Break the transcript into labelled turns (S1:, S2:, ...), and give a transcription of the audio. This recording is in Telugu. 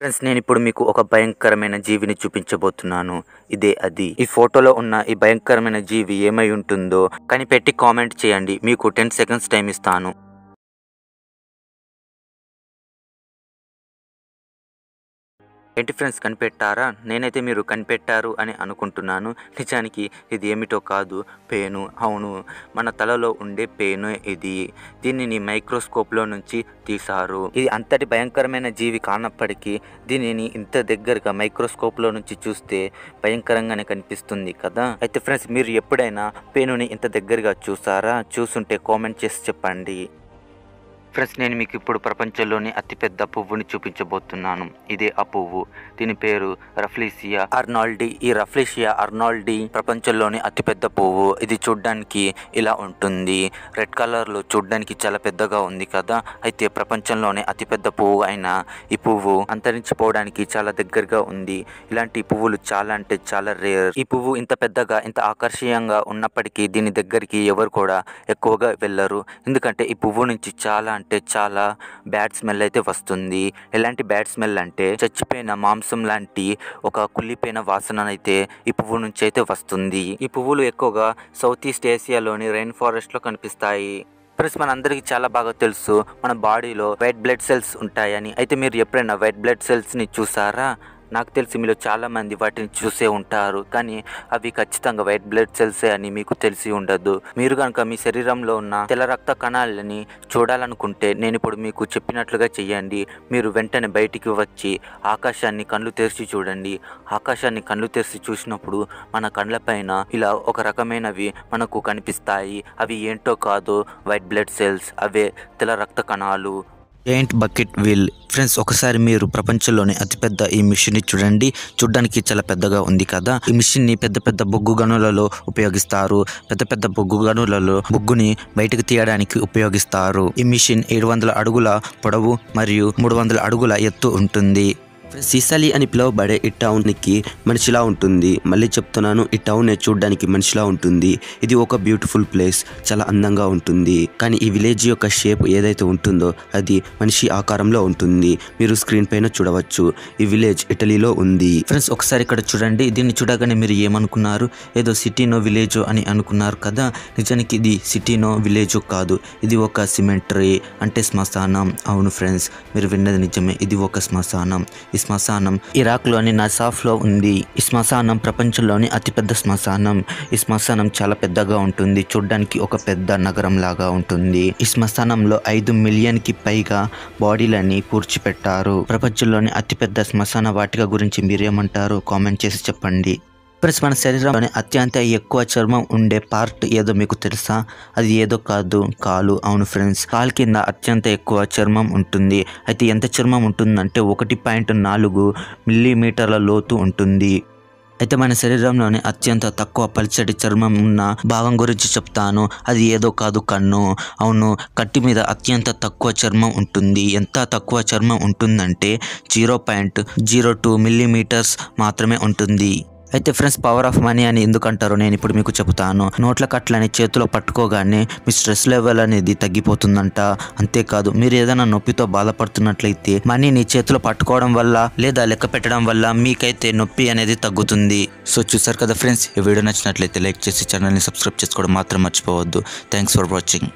S1: ఫ్రెండ్స్ నేను ఇప్పుడు మీకు ఒక భయంకరమైన జీవిని చూపించబోతున్నాను ఇదే అది ఈ ఫోటోలో ఉన్న ఈ భయంకరమైన జీవి ఏమై ఉంటుందో కనిపెట్టి కామెంట్ చేయండి మీకు టెన్ సెకండ్స్ టైం ఇస్తాను ఏంటి ఫ్రెండ్స్ కనిపెట్టారా నేనైతే మీరు కనిపెట్టారు అని అనుకుంటున్నాను నిజానికి ఇది ఏమిటో కాదు పేను అవును మన తలలో ఉండే పేను ఇది దీనిని మైక్రోస్కోప్లో నుంచి తీశారు ఇది అంతటి భయంకరమైన జీవి కానప్పటికీ దీనిని ఇంత దగ్గరగా మైక్రోస్కోప్లో నుంచి చూస్తే భయంకరంగానే కనిపిస్తుంది కదా అయితే ఫ్రెండ్స్ మీరు ఎప్పుడైనా పేనుని ఇంత దగ్గరగా చూసారా చూసుంటే కామెంట్ చేసి చెప్పండి ఫ్రెండ్స్ నేను మీకు ఇప్పుడు ప్రపంచంలోని అతిపెద్ద పువ్వుని చూపించబోతున్నాను ఇదే ఆ పువ్వు దీని పేరు రఫ్లీసియా అర్నాల్డీ ఈ రఫ్లీసియా అర్నాల్డీ ప్రపంచంలోని అతిపెద్ద పువ్వు ఇది చూడ్డానికి ఇలా ఉంటుంది రెడ్ కలర్లో చూడ్డానికి చాలా పెద్దగా ఉంది కదా అయితే ప్రపంచంలోనే అతిపెద్ద పువ్వు అయిన ఈ పువ్వు అంతరించిపోవడానికి చాలా దగ్గరగా ఉంది ఇలాంటి పువ్వులు చాలా అంటే చాలా రేర్ ఈ పువ్వు ఇంత పెద్దగా ఇంత ఆకర్షణీయంగా ఉన్నప్పటికీ దీని దగ్గరికి ఎవరు కూడా ఎక్కువగా వెళ్ళరు ఎందుకంటే ఈ పువ్వు నుంచి చాలా అంటే చాలా బ్యాడ్ స్మెల్ అయితే వస్తుంది ఎలాంటి బ్యాడ్ స్మెల్ అంటే చచ్చిపోయిన మాంసం లాంటి ఒక కుళ్ళిపోయిన వాసన అయితే ఈ పువ్వు నుంచి అయితే వస్తుంది ఈ పువ్వులు ఎక్కువగా సౌత్ ఈస్ట్ ఏసియాలోని రెయిన్ ఫారెస్ట్లో కనిపిస్తాయి ప్లస్ మనందరికీ చాలా బాగా తెలుసు మన బాడీలో వైట్ బ్లడ్ సెల్స్ ఉంటాయని అయితే మీరు ఎప్పుడైనా వైట్ బ్లడ్ సెల్స్ని చూసారా నాకు తెలిసి మీలో చాలామంది వాటిని చూసే ఉంటారు కానీ అవి ఖచ్చితంగా వైట్ బ్లడ్ సెల్సే అని మీకు తెలిసి ఉండదు మీరు కనుక మీ శరీరంలో ఉన్న తెల్ల రక్త కణాలని చూడాలనుకుంటే నేను ఇప్పుడు మీకు చెప్పినట్లుగా చేయండి మీరు వెంటనే బయటికి వచ్చి ఆకాశాన్ని కళ్ళు తెరిచి చూడండి ఆకాశాన్ని కళ్ళు తెరిచి చూసినప్పుడు మన కళ్ళపైన ఇలా ఒక రకమైనవి మనకు కనిపిస్తాయి అవి ఏంటో కాదు వైట్ బ్లడ్ సెల్స్ అవే తెల్ల రక్త కణాలు జైంట్ బకెట్ వీల్ ఫ్రెండ్స్ ఒకసారి మీరు ప్రపంచంలోనే అతిపెద్ద ఈ ని చూడండి చూడడానికి చాలా పెద్దగా ఉంది కదా ఈ ని పెద్ద పెద్ద బొగ్గు గనులలో ఉపయోగిస్తారు పెద్ద పెద్ద బొగ్గు గనులలో బొగ్గుని బయటకు తీయడానికి ఉపయోగిస్తారు ఈ మిషన్ ఏడు వందల అడుగుల పొడవు మరియు మూడు వందల అడుగుల ఎత్తు ఉంటుంది సీసాలి అని పిలువబడే ఈ టౌన్కి మనిషిలా ఉంటుంది మళ్ళీ చెప్తున్నాను ఈ టౌన్ చూడడానికి మనిషిలా ఉంటుంది ఇది ఒక బ్యూటిఫుల్ ప్లేస్ చాలా అందంగా ఉంటుంది కానీ ఈ విలేజ్ యొక్క షేప్ ఏదైతే ఉంటుందో అది మనిషి ఆకారంలో ఉంటుంది మీరు స్క్రీన్ పైన చూడవచ్చు ఈ విలేజ్ ఇటలీలో ఉంది ఫ్రెండ్స్ ఒకసారి ఇక్కడ చూడండి దీన్ని చూడగానే మీరు ఏమనుకున్నారు ఏదో సిటీనో విలేజ్ అని అనుకున్నారు కదా నిజానికి ఇది సిటీనో విలేజ్ కాదు ఇది ఒక సిమెంటరీ అంటే శ్మశానం అవును ఫ్రెండ్స్ మీరు విన్నది నిజమే ఇది ఒక శ్మశానం ఈ శ్మశానం ఇరాక్లోని లో ఉంది ఈ శ్మశానం ప్రపంచంలోని అతిపెద్ద శ్మశానం ఈ శ్మశానం చాలా పెద్దగా ఉంటుంది చూడ్డానికి ఒక పెద్ద నగరం లాగా ఉంటుంది ఈ శ్మశానంలో ఐదు మిలియన్ కి పైగా బాడీలని పూడ్చిపెట్టారు ప్రపంచంలోని అతిపెద్ద శ్మశాన వాటిక గురించి మీరేమంటారు కామెంట్ చేసి చెప్పండి ఫ్రెండ్స్ మన శరీరంలోని అత్యంత ఎక్కువ చర్మం ఉండే పార్ట్ ఏదో మీకు తెలుసా అది ఏదో కాదు కాలు అవును ఫ్రెండ్స్ కాలు కింద అత్యంత ఎక్కువ చర్మం ఉంటుంది అయితే ఎంత చర్మం ఉంటుందంటే ఒకటి పాయింట్ నాలుగు మిల్లీమీటర్ల లోతు ఉంటుంది అయితే మన శరీరంలోని అత్యంత తక్కువ పల్చటి చర్మం ఉన్న భాగం గురించి చెప్తాను అది ఏదో కాదు కన్ను అవును కట్టి మీద అత్యంత తక్కువ చర్మం ఉంటుంది ఎంత తక్కువ చర్మం ఉంటుందంటే zero point zero two millimetres మాత్రమే ఉంటుంది అయితే ఫ్రెండ్స్ పవర్ ఆఫ్ మనీ అని ఎందుకంటారో నేను ఇప్పుడు మీకు చెబుతాను నోట్ల కట్లని చేతిలో పట్టుకోగానే మీ స్ట్రెస్ లెవెల్ అనేది తగ్గిపోతుందంట అంతేకాదు మీరు ఏదైనా నొప్పితో బాధపడుతున్నట్లయితే మనీని చేతిలో పట్టుకోవడం వల్ల లేదా లెక్క పెట్టడం వల్ల మీకైతే నొప్పి అనేది తగ్గుతుంది సో చూసారు కదా ఫ్రెండ్స్ ఈ వీడియో నచ్చినట్లయితే లైక్ చేసి ఛానల్ని సబ్స్క్రైబ్ చేసుకోవడం మాత్రం మర్చిపోవద్దు థ్యాంక్స్ ఫర్ వాచింగ్